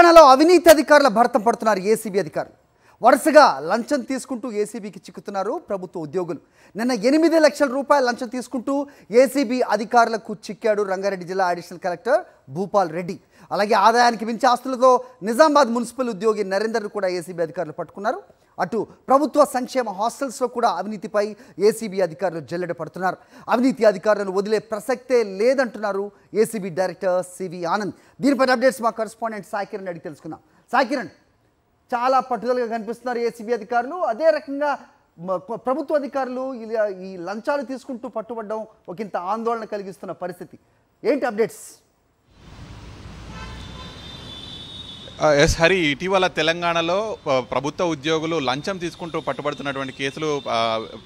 తెలంగాణలో అవినీతి అధికారుల భర్తం పడుతున్నారు ఏసీబీ అధికారులు వరుసగా లంచం తీసుకుంటూ ఏసీబీకి చిక్కుతున్నారు ప్రభుత్వ ఉద్యోగులు నిన్న ఎనిమిది లక్షల రూపాయల లంచం తీసుకుంటూ ఏసీబీ అధికారులకు చిక్కాడు రంగారెడ్డి జిల్లా అడిషనల్ కలెక్టర్ భూపాల్ రెడ్డి అలాగే ఆదాయానికి మించి ఆస్తులతో నిజామాబాద్ మున్సిపల్ ఉద్యోగి నరేందర్ కూడా ఏసీబీ అధికారులు పట్టుకున్నారు అటు ప్రభుత్వ సంక్షేమ హాస్టల్స్లో కూడా అవినీతిపై ఏసీబీ అధికారులు జల్లెడ పడుతున్నారు అవినీతి అధికారులను వదిలే ప్రసక్తే లేదంటున్నారు ఏసీబీ డైరెక్టర్ సివి ఆనంద్ దీనిపై అప్డేట్స్ మా కరస్పాండెంట్ సాయికిరణ్ అడిగి తెలుసుకుందాం సాయికిరణ్ చాలా పట్టుదలగా కనిపిస్తున్నారు ఏసీబీ అధికారులు అదే రకంగా ప్రభుత్వ అధికారులు ఈ లంచాలు తీసుకుంటూ పట్టుబడడం ఒకంత ఆందోళన కలిగిస్తున్న పరిస్థితి ఏంటి అప్డేట్స్ ఎస్ హరి ఇటీవల తెలంగాణలో ప్రభుత్వ ఉద్యోగులు లంచం తీసుకుంటూ పట్టుబడుతున్నటువంటి కేసులు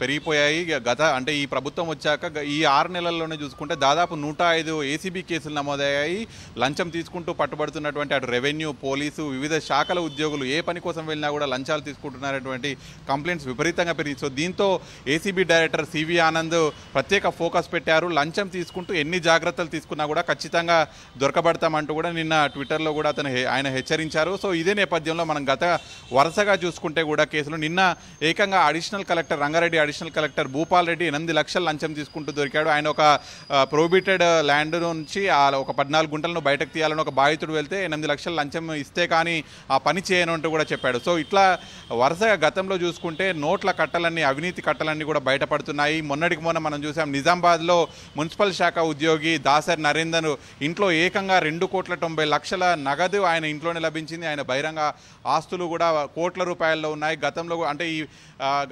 పెరిగిపోయాయి గత అంటే ఈ ప్రభుత్వం వచ్చాక ఈ ఆరు నెలల్లోనే చూసుకుంటే దాదాపు నూట ఐదు ఏసీబీ కేసులు నమోదయ్యాయి లంచం తీసుకుంటూ పట్టుబడుతున్నటువంటి అటు రెవెన్యూ పోలీసు వివిధ శాఖల ఉద్యోగులు ఏ పని కోసం వెళ్ళినా కూడా లంచాలు తీసుకుంటున్నటువంటి కంప్లైంట్స్ విపరీతంగా పెరిగి సో దీంతో ఏసీబీ డైరెక్టర్ సివి ఆనంద్ ప్రత్యేక ఫోకస్ పెట్టారు లంచం తీసుకుంటూ ఎన్ని జాగ్రత్తలు తీసుకున్నా కూడా ఖచ్చితంగా దొరకబడతామంటూ కూడా నిన్న ట్విట్టర్లో కూడా అతను ఆయన హెచ్చరించారు వివరించారు సో ఇదే నేపథ్యంలో మనం గత వరుసగా చూసుకుంటే కూడా కేసులు నిన్న ఏకంగా additional collector Rangareddy additional collector Bhupal Reddy ఎనిమిది లక్షల లంచం తీసుకుంటూ దొరికాడు ఆయన ఒక ప్రోబిటెడ్ ల్యాండ్ నుంచి ఒక పద్నాలుగు గుంటలను బయటకు తీయాలని ఒక బాధితుడు వెళ్తే ఎనిమిది లక్షల లంచం ఇస్తే కానీ ఆ పని చేయనంటూ కూడా చెప్పాడు సో ఇట్లా వరుసగా గతంలో చూసుకుంటే నోట్ల కట్టలన్నీ అవినీతి కట్టలన్నీ కూడా బయటపడుతున్నాయి మొన్నటికి మొన్న మనం చూసాం నిజామాబాద్లో మున్సిపల్ శాఖ ఉద్యోగి దాసర్ నరేందర్ ఇంట్లో ఏకంగా రెండు కోట్ల తొంభై లక్షల నగదు ఆయన ఇంట్లోనే లభించింది ఆయన బహిరంగ ఆస్తులు కూడా కోట్ల రూపాయల్లో ఉన్నాయి గతంలో అంటే ఈ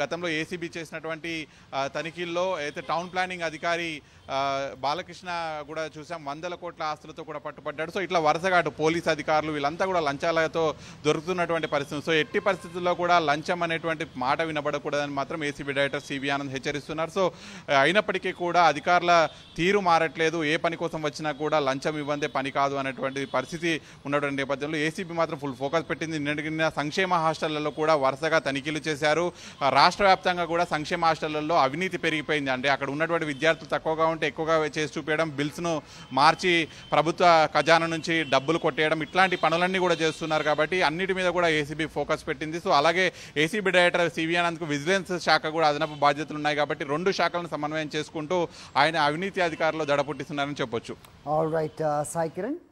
గతంలో ఏసీబీ చేసినటువంటి తనిఖీల్లో అయితే టౌన్ ప్లానింగ్ అధికారి బాలకృష్ణ కూడా చూసాం వందల కోట్ల ఆస్తులతో కూడా పట్టుబడ్డాడు సో ఇట్లా వరుసగా అటు పోలీస్ అధికారులు వీళ్ళంతా కూడా లంచాలతో దొరుకుతున్నటువంటి పరిస్థితి సో ఎట్టి పరిస్థితుల్లో కూడా లంచం అనేటువంటి మాట వినబడకూడదని మాత్రం ఏసీబీ డైరెక్టర్ సివి ఆనంద్ హెచ్చరిస్తున్నారు సో అయినప్పటికీ కూడా అధికారుల తీరు మారట్లేదు ఏ పని కోసం వచ్చినా కూడా లంచం ఇవ్వందే పని కాదు అనేటువంటి పరిస్థితి ఉన్నటువంటి నేపథ్యంలో ఏసీబీ మాత్రం ఫుల్ ఫోకస్ పెట్టింది నిన్న సంక్షేమ హాస్టళ్లలో కూడా వరుసగా తనిఖీలు చేశారు రాష్ట్ర వ్యాప్తంగా కూడా సంక్షేమ హాస్టళ్లలో అవినీతి పెరిగిపోయింది అంటే అక్కడ ఉన్నటువంటి విద్యార్థులు తక్కువగా అమౌంట్ ఎక్కువగా చేసి చూపించడం బిల్స్ను మార్చి ప్రభుత్వ ఖజానా నుంచి డబ్బులు కొట్టేయడం ఇట్లాంటి పనులన్నీ కూడా చేస్తున్నారు కాబట్టి అన్నిటి మీద కూడా ఏసీబీ ఫోకస్ పెట్టింది సో అలాగే ఏసీబీ డైరెక్టర్ సివి ఆనంద్కు విజిలెన్స్ శాఖ కూడా అదనపు బాధ్యతలు ఉన్నాయి కాబట్టి రెండు శాఖలను సమన్వయం చేసుకుంటూ ఆయన అవినీతి అధికారులు దడపుట్టిస్తున్నారని చెప్పొచ్చు ఆల్ రైట్ సాయి కిరణ్